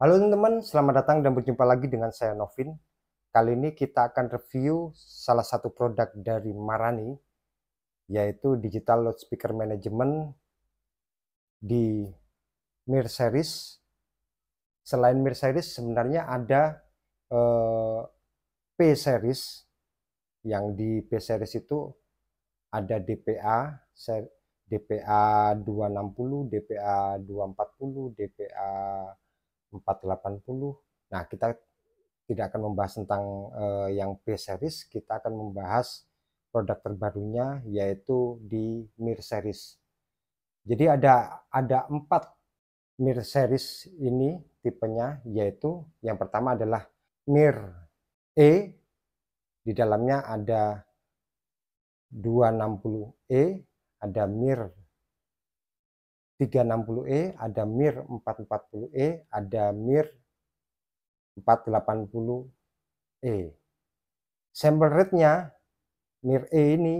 Halo teman-teman, selamat datang dan berjumpa lagi dengan saya Novin. Kali ini kita akan review salah satu produk dari Marani, yaitu Digital Loudspeaker Management di Mir Series. Selain Mir Series, sebenarnya ada eh, P Series, yang di P Series itu ada DPA, DPA 260, DPA 240, DPA 480. Nah, kita tidak akan membahas tentang uh, yang P-series, kita akan membahas produk terbarunya yaitu di Mir series. Jadi ada ada empat Mir series ini tipenya yaitu yang pertama adalah Mir E di dalamnya ada 260E, ada Mir 360E, ada MIR 440E, ada MIR 480E. Sample rate-nya MIR E ini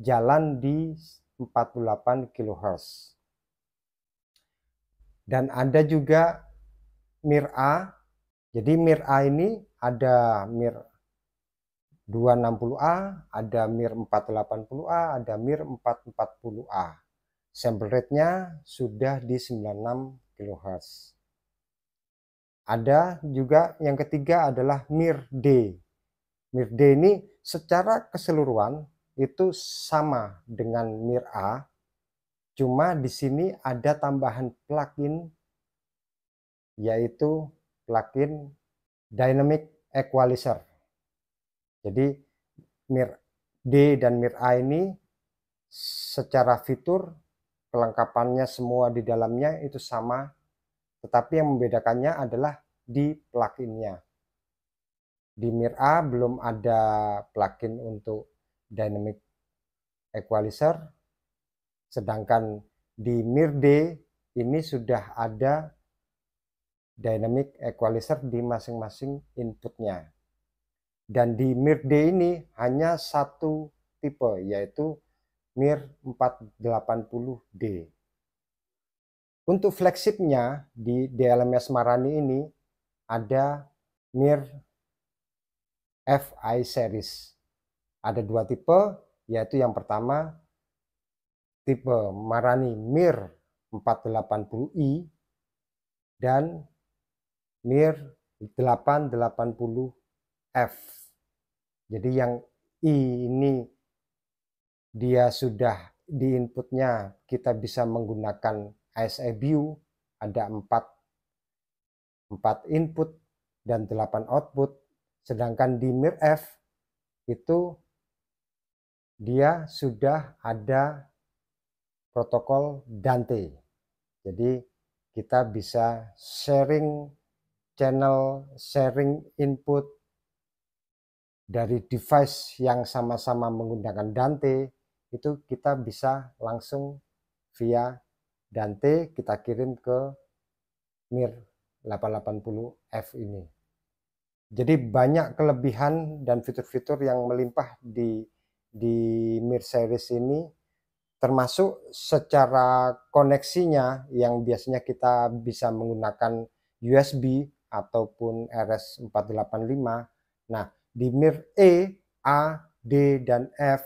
jalan di 48 kHz. Dan ada juga MIR A. Jadi MIR A ini ada MIR 260A, ada MIR 480A, ada MIR 440A. Sample rate-nya sudah di 96 kHz. Ada juga yang ketiga adalah MIR-D. MIR-D ini secara keseluruhan itu sama dengan MIR-A, cuma di sini ada tambahan plugin yaitu plugin Dynamic Equalizer. Jadi MIR D dan MIR A ini secara fitur kelengkapannya semua di dalamnya itu sama, tetapi yang membedakannya adalah di pluginnya. Di Mir A belum ada plugin untuk dynamic equalizer, sedangkan di Mir D ini sudah ada dynamic equalizer di masing-masing inputnya. Dan di Mir D ini hanya satu tipe yaitu MIR 480D. Untuk flagshipnya di DLMS Marani ini ada MIR FI series. Ada dua tipe, yaitu yang pertama tipe Marani MIR 480i dan MIR 880f. Jadi yang i ini dia sudah di inputnya kita bisa menggunakan View ada 4 4 input dan 8 output sedangkan di MIRF itu dia sudah ada protokol Dante jadi kita bisa sharing channel sharing input dari device yang sama-sama menggunakan Dante itu kita bisa langsung via Dante kita kirim ke MIR 880F ini. Jadi banyak kelebihan dan fitur-fitur yang melimpah di di MIR series ini termasuk secara koneksinya yang biasanya kita bisa menggunakan USB ataupun RS485. Nah, di MIR E, A, D dan F,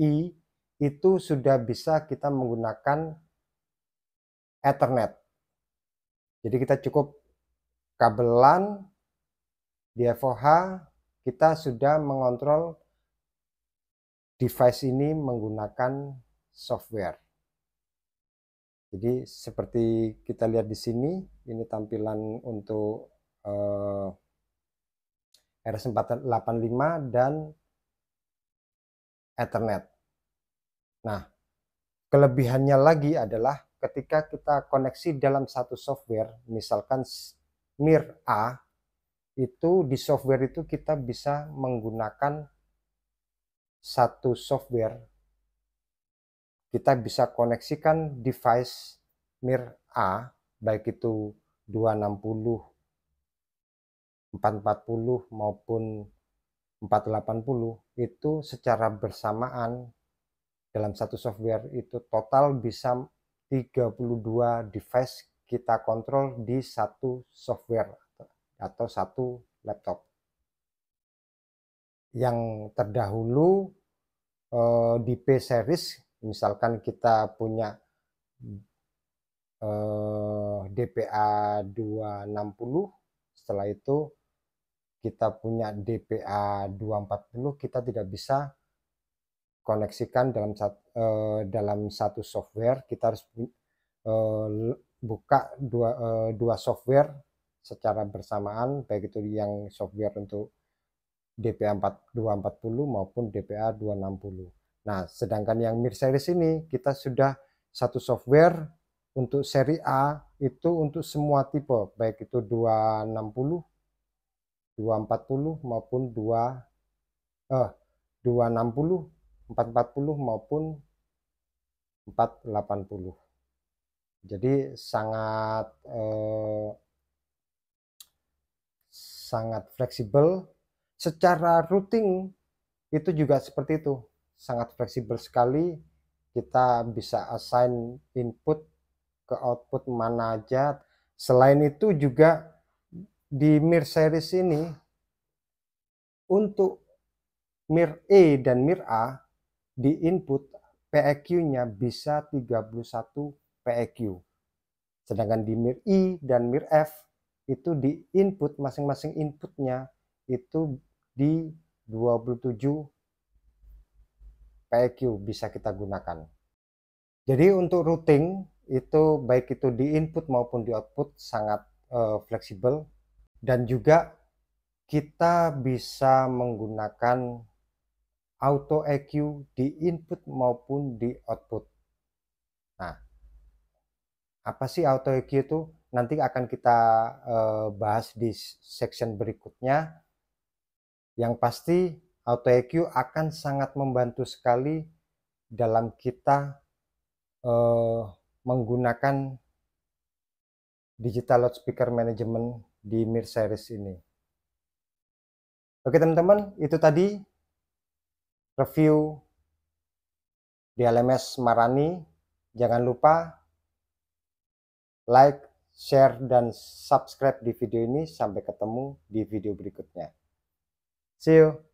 I itu sudah bisa kita menggunakan Ethernet. Jadi kita cukup kabel LAN di FOH kita sudah mengontrol device ini menggunakan software. Jadi seperti kita lihat di sini, ini tampilan untuk eh, RS485 dan Ethernet. Nah, kelebihannya lagi adalah ketika kita koneksi dalam satu software, misalkan MIR A, itu di software itu kita bisa menggunakan satu software. Kita bisa koneksikan device MIR A, baik itu 260, 440 maupun 480 itu secara bersamaan dalam satu software itu total bisa 32 device kita kontrol di satu software atau satu laptop. Yang terdahulu eh, di P series misalkan kita punya eh, DPA 260 setelah itu kita punya DPA 240 kita tidak bisa koneksikan dalam satu, uh, eh, dalam satu software kita harus uh, buka dua, uh, dua software secara bersamaan baik itu yang software untuk DPA 4240 maupun DPA 260. Nah, sedangkan yang Mir series ini kita sudah satu software untuk seri A itu untuk semua tipe, baik itu 260, 240 maupun 2 eh 260, 440 maupun 480 jadi sangat eh, sangat fleksibel secara routing itu juga seperti itu sangat fleksibel sekali kita bisa assign input ke output mana aja selain itu juga di mir series ini untuk mir E dan mir A di input PEQ-nya bisa 31 PEQ. Sedangkan di MIR I dan MIR F itu di input masing-masing inputnya itu di 27 PEQ bisa kita gunakan. Jadi untuk routing itu baik itu di input maupun di output sangat uh, fleksibel dan juga kita bisa menggunakan auto EQ di input maupun di output. Nah, apa sih auto EQ itu? Nanti akan kita eh, bahas di section berikutnya. Yang pasti auto EQ akan sangat membantu sekali dalam kita eh, menggunakan digital loudspeaker management di Mir series ini. Oke teman-teman, itu tadi review di LMS Marani. Jangan lupa like, share, dan subscribe di video ini. Sampai ketemu di video berikutnya. See you.